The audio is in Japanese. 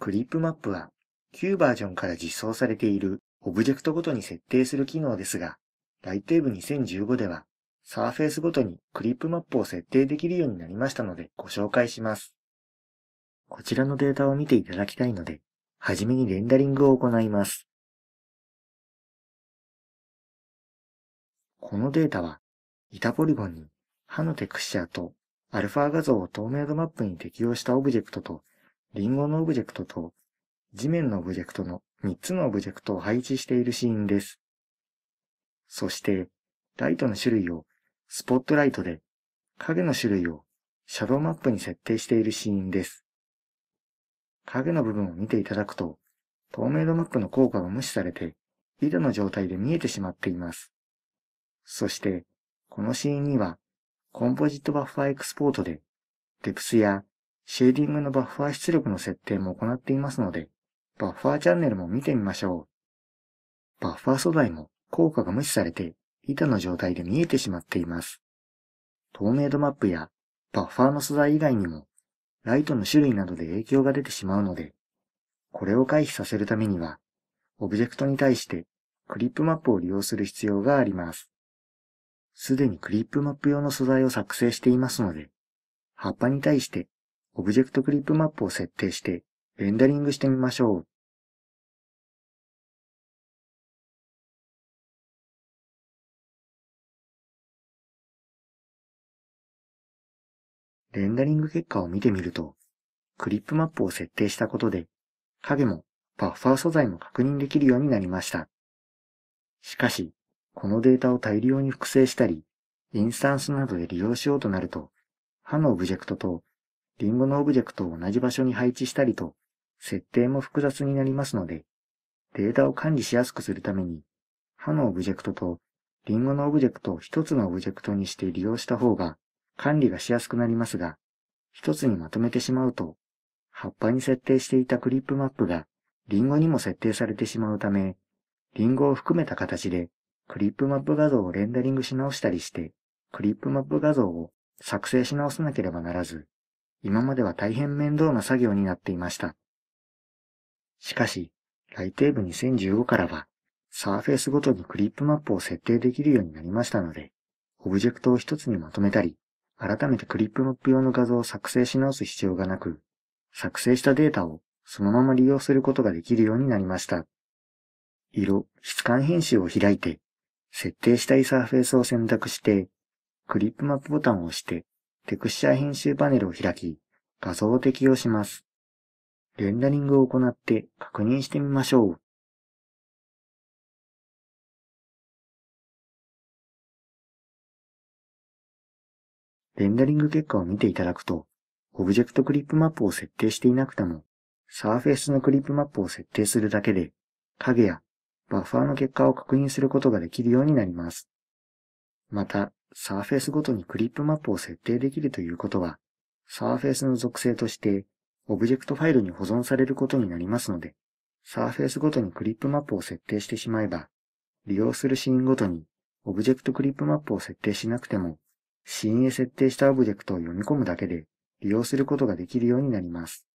クリップマップは旧バージョンから実装されているオブジェクトごとに設定する機能ですが、ライトエブ2015では、サーフェイスごとにクリップマップを設定できるようになりましたのでご紹介します。こちらのデータを見ていただきたいので、はじめにレンダリングを行います。このデータは、板ポリゴンに歯のテクスチャーとアルファ画像を透明度マップに適用したオブジェクトとリンゴのオブジェクトと地面のオブジェクトの3つのオブジェクトを配置しているシーンです。そして、ライトの種類をスポットライトで、影の種類をシャドウマップに設定しているシーンです。影の部分を見ていただくと、透明度マップの効果が無視されて、井戸の状態で見えてしまっています。そして、このシーンには、コンポジットバッファーエクスポートで、デプスやシェーディングのバッファー出力の設定も行っていますので、バッファーチャンネルも見てみましょう。バッファー素材も効果が無視されて板の状態で見えてしまっています。透明度マップやバッファーの素材以外にもライトの種類などで影響が出てしまうので、これを回避させるためには、オブジェクトに対してクリップマップを利用する必要があります。すでにクリップマップ用の素材を作成していますので、葉っぱに対してオブジェクトクリップマップを設定してレンダリングしてみましょう。レンダリング結果を見てみると、クリップマップを設定したことで、影もバッファー素材も確認できるようになりました。しかし、このデータを大量に複製したり、インスタンスなどで利用しようとなると、歯のオブジェクトとリンゴのオブジェクトを同じ場所に配置したりと、設定も複雑になりますので、データを管理しやすくするために、歯のオブジェクトとリンゴのオブジェクトを一つのオブジェクトにして利用した方が管理がしやすくなりますが、一つにまとめてしまうと、葉っぱに設定していたクリップマップがリンゴにも設定されてしまうため、リンゴを含めた形でクリップマップ画像をレンダリングし直したりして、クリップマップ画像を作成し直さなければならず、今までは大変面倒な作業になっていました。しかし、ライテーブ2015からは、サーフェイスごとにクリップマップを設定できるようになりましたので、オブジェクトを一つにまとめたり、改めてクリップマップ用の画像を作成し直す必要がなく、作成したデータをそのまま利用することができるようになりました。色、質感編集を開いて、設定したいサーフェイスを選択して、クリップマップボタンを押して、テクスチャー編集パネルを開き、画像を適用します。レンダリングを行って確認してみましょう。レンダリング結果を見ていただくと、オブジェクトクリップマップを設定していなくても、サーフェスのクリップマップを設定するだけで、影やバッファーの結果を確認することができるようになります。また、サーフェスごとにクリップマップを設定できるということは、サーフェスの属性としてオブジェクトファイルに保存されることになりますので、サーフェスごとにクリップマップを設定してしまえば、利用するシーンごとにオブジェクトクリップマップを設定しなくても、シーンへ設定したオブジェクトを読み込むだけで利用することができるようになります。